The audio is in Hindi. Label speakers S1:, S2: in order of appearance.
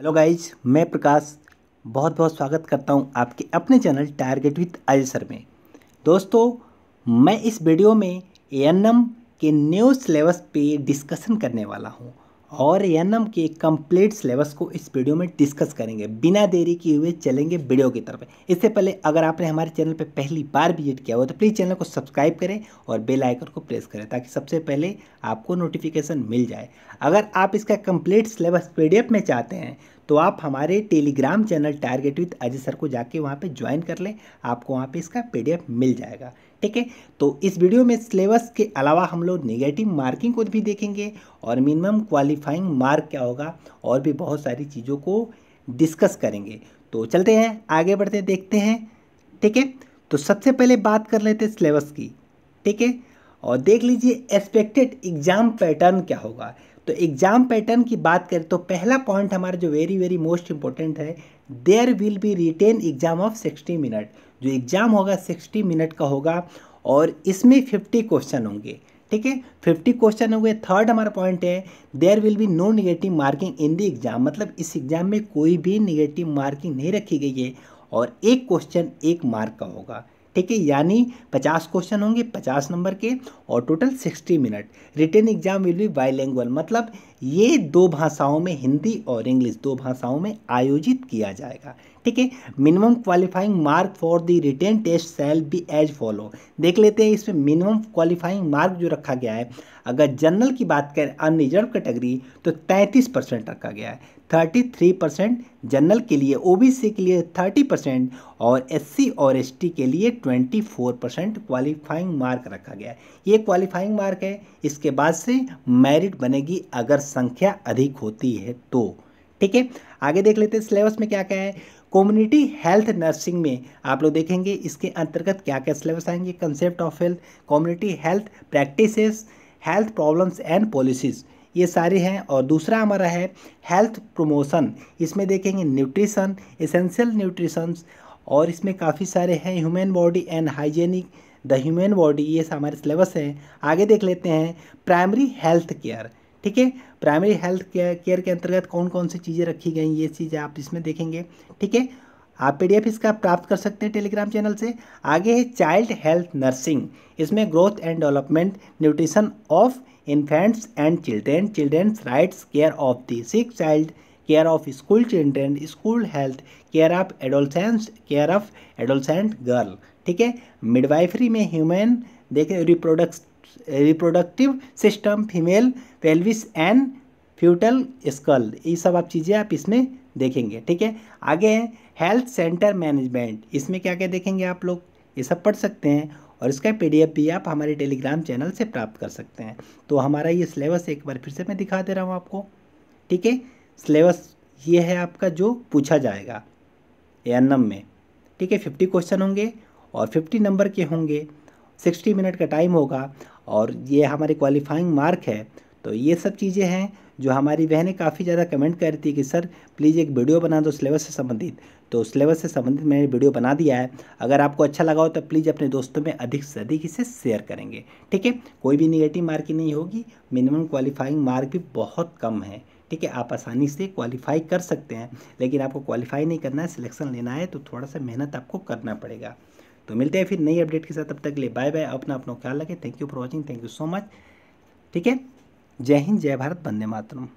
S1: हेलो गाइज मैं प्रकाश बहुत बहुत स्वागत करता हूं आपके अपने चैनल टारगेट विथ आयसर में दोस्तों मैं इस वीडियो में ए के न्यू सिलेबस पे डिस्कशन करने वाला हूं और एन के कंप्लीट सिलेबस को इस वीडियो में डिस्कस करेंगे बिना देरी किए हुए चलेंगे वीडियो की तरफ इससे पहले अगर आपने हमारे चैनल पर पहली बार विजिट किया हो तो प्लीज़ चैनल को सब्सक्राइब करें और बेल आइकन को प्रेस करें ताकि सबसे पहले आपको नोटिफिकेशन मिल जाए अगर आप इसका कंप्लीट सिलेबस पी में चाहते हैं तो आप हमारे Telegram channel target with Ajay sir को जाके वहाँ पे ज्वाइन कर लें आपको वहाँ पे इसका पीडीएफ मिल जाएगा ठीक है तो इस वीडियो में सिलेबस के अलावा हम लोग निगेटिव मार्किंग को भी देखेंगे और मिनिमम क्वालिफाइंग मार्क क्या होगा और भी बहुत सारी चीज़ों को डिस्कस करेंगे तो चलते हैं आगे बढ़ते देखते हैं ठीक है तो सबसे पहले बात कर लेते हैं सिलेबस की ठीक है और देख लीजिए एक्सपेक्टेड एग्ज़ाम पैटर्न क्या होगा तो एग्ज़ाम पैटर्न की बात करें तो पहला पॉइंट हमारा जो वेरी वेरी मोस्ट इंपॉर्टेंट है there will be written exam of sixty minute जो एग्ज़ाम होगा सिक्सटी मिनट का होगा और इसमें फिफ्टी क्वेश्चन होंगे ठीक है फिफ्टी क्वेश्चन होंगे थर्ड हमारा पॉइंट है there will be no negative marking in the exam मतलब इस एग्ज़ाम में कोई भी निगेटिव मार्किंग नहीं रखी गई है और एक क्वेश्चन एक मार्क का होगा ठीक है यानी पचास क्वेश्चन होंगे पचास नंबर के और total sixty minute written exam will be bilingual मतलब ये दो भाषाओं में हिंदी और इंग्लिश दो भाषाओं में आयोजित किया जाएगा ठीक है minimum qualifying mark for the written test shall be as follow देख लेते हैं इसमें मिनिमम क्वालिफाइंग मार्क जो रखा गया है अगर जनरल की बात करें अनरिजर्व कैटेगरी तो 33 परसेंट रखा गया है 33 परसेंट जनरल के लिए सी के लिए थर्टी परसेंट और सी और टी के लिए फोर परसेंट क्वालिफाइंग मार्क रखा गया है ये क्वालिफाइंग मार्क है इसके बाद से मेरिट बनेगी अगर संख्या अधिक होती है तो ठीक है आगे देख लेते हैं सिलेबस में क्या क्या है कम्युनिटी हेल्थ नर्सिंग में आप लोग देखेंगे इसके अंतर्गत क्या क्या सिलेबस आएंगे concept of health community health practices health problems and policies ये सारे हैं और दूसरा हमारा है हेल्थ प्रमोशन इसमें देखेंगे न्यूट्रिशन एसेंशियल न्यूट्रिशंस और इसमें काफ़ी सारे हैं human body and hygienic the human body ये हमारे सिलेबस हैं आगे देख लेते हैं प्राइमरी हेल्थ केयर ठीक है प्राइमरी हेल्थ केयर के अंतर्गत कौन कौन सी चीज़ें रखी गई ये चीज़ें आप इसमें देखेंगे ठीक है आप पीडीएफ इसका प्राप्त कर सकते हैं टेलीग्राम चैनल से आगे है चाइल्ड हेल्थ नर्सिंग इसमें growth and development nutrition of infants and children children's rights care of the sick child care of school children school health care of adolescence care of adolescent girl ठीक है मिडवाइफरी में ह्यूमन देखें reproduct reproductive system female pelvis and foetal skull ये सब आप चीज़ें आप इसमें देखेंगे ठीक है आगे है हेल्थ सेंटर मैनेजमेंट इसमें क्या क्या देखेंगे आप लोग ये सब पढ़ सकते हैं और इसका पीडीएफ भी आप हमारे टेलीग्राम चैनल से प्राप्त कर सकते हैं तो हमारा ये सिलेबस एक बार फिर से मैं दिखा दे रहा हूँ आपको ठीक है सिलेबस ये है आपका जो पूछा जाएगा ए में ठीक है फिफ्टी क्वेश्चन होंगे और फिफ्टी नंबर के होंगे सिक्सटी मिनट का टाइम होगा और ये हमारे क्वालिफाइंग मार्क है तो ये सब चीज़ें हैं जो हमारी बहनें काफ़ी ज़्यादा कमेंट करती थी कि सर प्लीज़ एक वीडियो बना दो सिलेबस से संबंधित तो सिलेबस से संबंधित मैंने वीडियो बना दिया है अगर आपको अच्छा लगा हो तो प्लीज़ अपने दोस्तों में अधिक से अधिक इसे शेयर करेंगे ठीक है कोई भी निगेटिव मार्किंग नहीं होगी मिनिमम क्वालिफाइंग मार्क भी बहुत कम है ठीक है आप आसानी से क्वालिफाई कर सकते हैं लेकिन आपको क्वालिफाई नहीं करना है सिलेक्शन लेना है तो थोड़ा सा मेहनत आपको करना पड़ेगा तो मिलते हैं फिर नई अपडेट के साथ तब तक के लिए बाय बाय अपना अपना ख्याल रखें thank you for watching thank you so much ठीक है जय हिंद जय भारत बंदे मातरम